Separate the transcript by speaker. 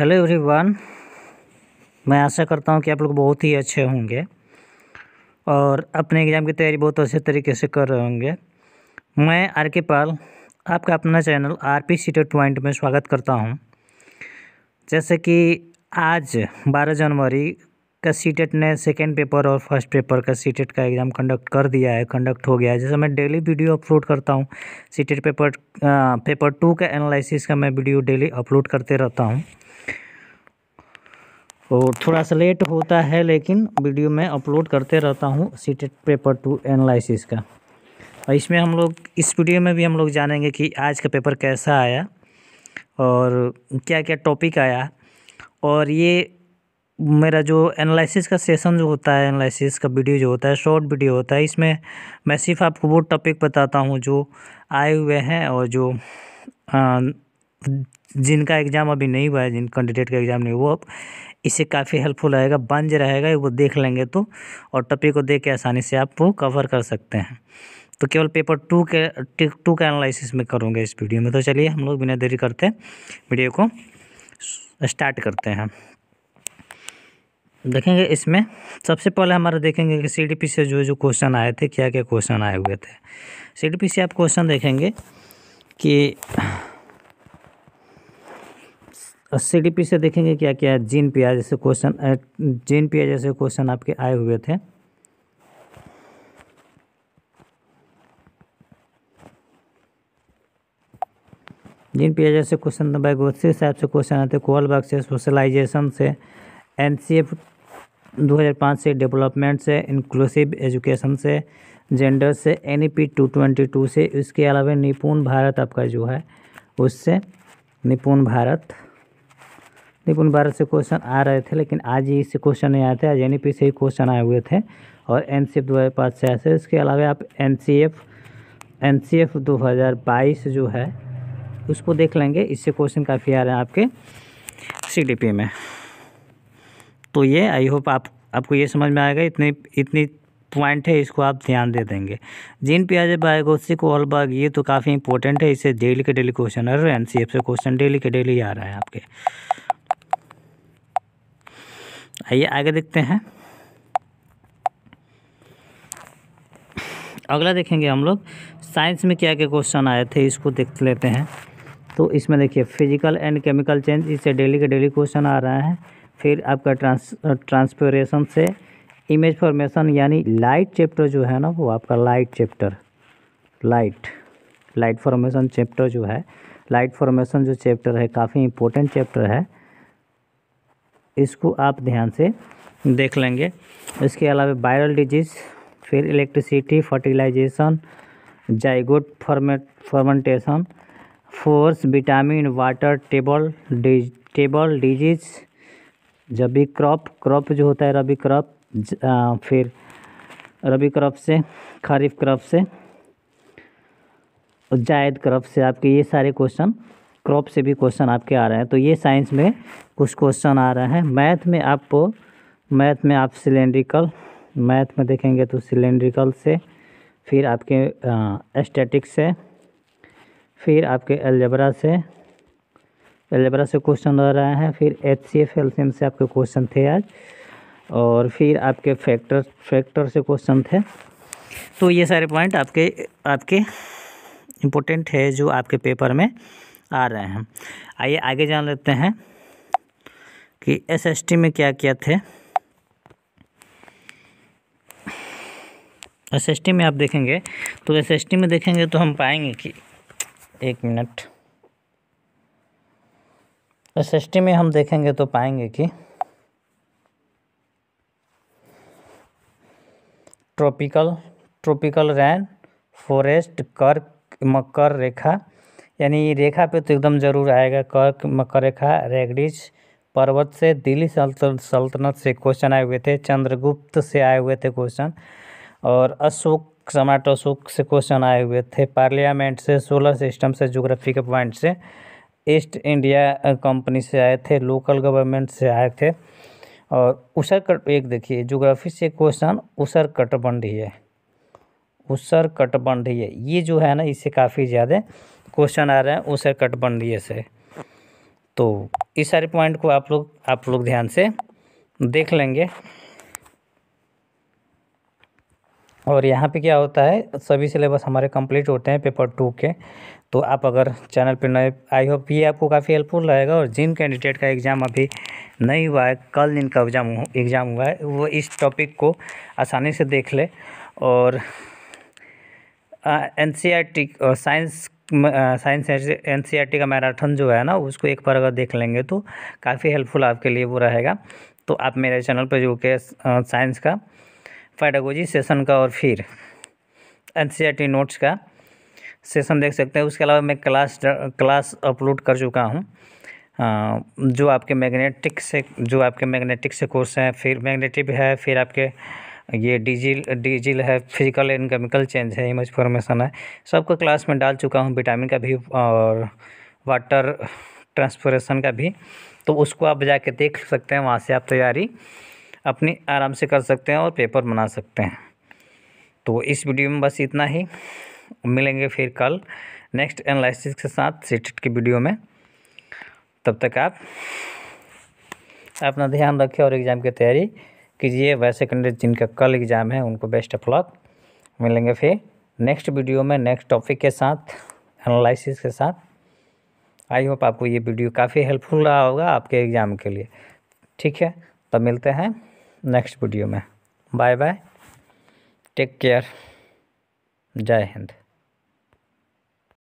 Speaker 1: hello everyone मैं आशा करता हूँ कि आप लोग बहुत ही अच्छे होंगे और अपने एग्ज़ाम की तैयारी बहुत अच्छे तरीके से कर रहे होंगे मैं आर के पाल आपका अपना चैनल आर पी सीटेड पॉइंट में स्वागत करता हूँ जैसे कि आज 12 जनवरी का सी ने सेकेंड पेपर और फर्स्ट पेपर का सी का एग्ज़ाम कंडक्ट कर दिया है कंडक्ट हो गया है जैसे मैं डेली वीडियो अपलोड करता हूँ सी पेपर आ, पेपर टू का एनालिसिस का मैं वीडियो डेली अपलोड करते रहता हूँ और थोड़ा सा लेट होता है लेकिन वीडियो मैं अपलोड करते रहता हूँ सी पेपर टू एनालिसिस का और इसमें हम लोग इस वीडियो में भी हम लोग जानेंगे कि आज का पेपर कैसा आया और क्या क्या टॉपिक आया और ये मेरा जो एनालिसिस का सेशन जो होता है एनालिसिस का वीडियो जो होता है शॉर्ट वीडियो होता है इसमें मैं सिर्फ आपको वो टॉपिक बताता हूँ जो आए हुए हैं और जो आ, जिनका एग्ज़ाम अभी नहीं हुआ है जिन कैंडिडेट का एग्ज़ाम नहीं हुआ अब इससे काफ़ी हेल्पफुल रहेगा बंज रहेगा वो देख लेंगे तो और टॉपिक को देख के आसानी से आप वो कवर कर सकते हैं तो केवल पेपर टू के टू का एनालिसिस में करूँगा इस वीडियो में तो चलिए हम लोग बिना देरी करते वीडियो को स्टार्ट करते हैं देखेंगे इसमें सबसे पहले हमारा देखेंगे कि सी डी पी से जो जो क्वेश्चन आए थे क्या क्या क्वेश्चन आए हुए थे सी डी पी से आप क्वेश्चन देखेंगे कि सी डी पी से देखेंगे क्या क्या जीन पिया जैसे क्वेश्चन जीन पिया जैसे क्वेश्चन आपके आए हुए थे जिन पिया जैसे क्वेश्चन बाय हिसाब से क्वेश्चन आते कोल बाग से सोशलाइजेशन से एन सी एफ दो हज़ार पाँच से डेवलपमेंट से इंक्लूसिव एजुकेशन से जेंडर से N E P two twenty two से इसके अलावा निपुण भारत आपका जो है उससे निपुण भारत निपुण भारत से क्वेश्चन आ रहे थे लेकिन आज ही इससे क्वेश्चन नहीं आए थे आज एन e से ही क्वेश्चन आए हुए थे और एन सी एफ दो हज़ार पाँच से आए थे इसके अलावा आप N C F N C F दो हज़ार बाईस जो है उसको देख लेंगे इससे क्वेश्चन काफ़ी आ रहे हैं आपके सी डी पी में तो ये आई होप आप आपको ये समझ में आएगा इतने इतनी पॉइंट है इसको आप ध्यान दे देंगे जिन प्याजे बायोगोसिक ऑल बाग ये तो काफ़ी इंपॉर्टेंट है इसे डेली के डेली क्वेश्चन आ रहे हैं एन से क्वेश्चन डेली के डेली आ रहा है आपके आइए आगे देखते हैं अगला देखेंगे हम लोग साइंस में क्या क्या क्वेश्चन आए थे इसको देख लेते हैं तो इसमें देखिए फिजिकल एंड केमिकल चेंज इससे डेली के डेली क्वेश्चन आ रहा है फिर आपका ट्रांस ट्रांसफोरेशन से इमेज फॉर्मेशन यानी लाइट चैप्टर जो है ना वो आपका light chapter light light formation chapter जो है लाइट फॉर्मेशन जो चैप्टर है काफ़ी इम्पोर्टेंट चैप्टर है इसको आप ध्यान से देख लेंगे इसके अलावा वायरल डिजीज़ फिर electricity fertilization zygote format fermentation force vitamin water table dis table disease rabi crop crop जो होता है रबी क्रॉप फिर रबी क्रॉप से खरीफ क्रॉप से जायद क्रॉप से आपके ये सारे क्वेश्चन क्रॉप से भी क्वेश्चन आपके आ रहे हैं तो ये साइंस में कुछ क्वेश्चन आ रहे हैं मैथ में आपको मैथ में आप सिलेंड्रिकल मैथ में देखेंगे तो सिलेंड्रिकल से फिर आपके स्टैटिक्स से फिर आपके अलजबरा से एलजबरा से क्वेश्चन आ रहा है फिर एच सी एफ एल्सियम से आपके क्वेश्चन थे आज और फिर आपके फैक्टर फैक्टर से क्वेश्चन थे तो ये सारे पॉइंट आपके आपके इम्पोर्टेंट है जो आपके पेपर में आ रहे हैं आइए आगे जान लेते हैं कि एसएसटी में क्या क्या थे एसएसटी में आप देखेंगे तो एसएसटी में देखेंगे तो हम पाएंगे कि एक मिनट एस तो में हम देखेंगे तो पाएंगे कि ट्रॉपिकल ट्रॉपिकल रैन फॉरेस्ट कर्क मकर रेखा यानी रेखा पे तो एकदम ज़रूर आएगा कर्क मकर रेखा रेगडिज पर्वत से दिल्ली सल्तनत से क्वेश्चन आए हुए थे चंद्रगुप्त से आए हुए थे क्वेश्चन और अशोक सम्राट अशोक से क्वेश्चन आए हुए थे पार्लियामेंट से सोलर सिस्टम से जोग्राफी के पॉइंट से ईस्ट इंडिया कंपनी से आए थे लोकल गवर्नमेंट से आए थे और उसर कट एक देखिए जोग्राफी से क्वेश्चन उसर कटबंधीय उसर कटबंधीय ये जो है ना इससे काफ़ी ज़्यादा क्वेश्चन आ रहे हैं उसर कटबंधीय से तो इस सारे पॉइंट को आप लोग आप लोग ध्यान से देख लेंगे और यहाँ पे क्या होता है सभी सिलेबस हमारे कंप्लीट होते हैं पेपर टू के तो आप अगर चैनल पे नए आई होप ये आपको काफ़ी हेल्पफुल रहेगा और जिन कैंडिडेट का एग्ज़ाम अभी नहीं हुआ है कल जिनका एग्ज़ाम एग्ज़ाम हुआ है वो इस टॉपिक को आसानी से देख ले और N C R T science science N C R T का मैराथन जो है ना उसको एक बार अगर देख लेंगे तो काफ़ी हेल्पफुल आपके लिए वो रहेगा तो आप मेरे चैनल पर जो के साइंस का पैडागोजी सेशन का और फिर एन नोट्स e का सेशन देख सकते हैं उसके अलावा मैं क्लास क्लास अपलोड कर चुका हूँ जो आपके मैग्नेटिक से जो आपके मैग्नेटिक से कोर्स हैं फिर मैग्नेटिक है फिर आपके ये डिजिल डीजिल है फिजिकल एंड केमिकल चेंज है इमेज फॉर्मेशन है सबको क्लास में डाल चुका हूँ विटामिन का भी और वाटर ट्रांसफोरेशन का भी तो उसको आप जाके देख सकते हैं वहाँ से आप तैयारी अपनी आराम से कर सकते हैं और पेपर बना सकते हैं तो इस वीडियो में बस इतना ही मिलेंगे फिर कल नेक्स्ट एनालिसिस के साथ सीटेट की वीडियो में तब तक आप अपना ध्यान रखें और एग्ज़ाम की तैयारी कीजिए वैसे कैंडिडेट जिनका कल एग्ज़ाम है उनको बेस्ट ऑफ लक मिलेंगे फिर नेक्स्ट वीडियो में नेक्स्ट टॉपिक के साथ एनालिसिस के साथ आई होप आपको ये वीडियो काफ़ी हेल्पफुल रहा होगा आपके एग्ज़ाम के लिए ठीक है तब मिलते हैं नेक्स्ट वीडियो में बाय बाय टेक केयर जय हिंद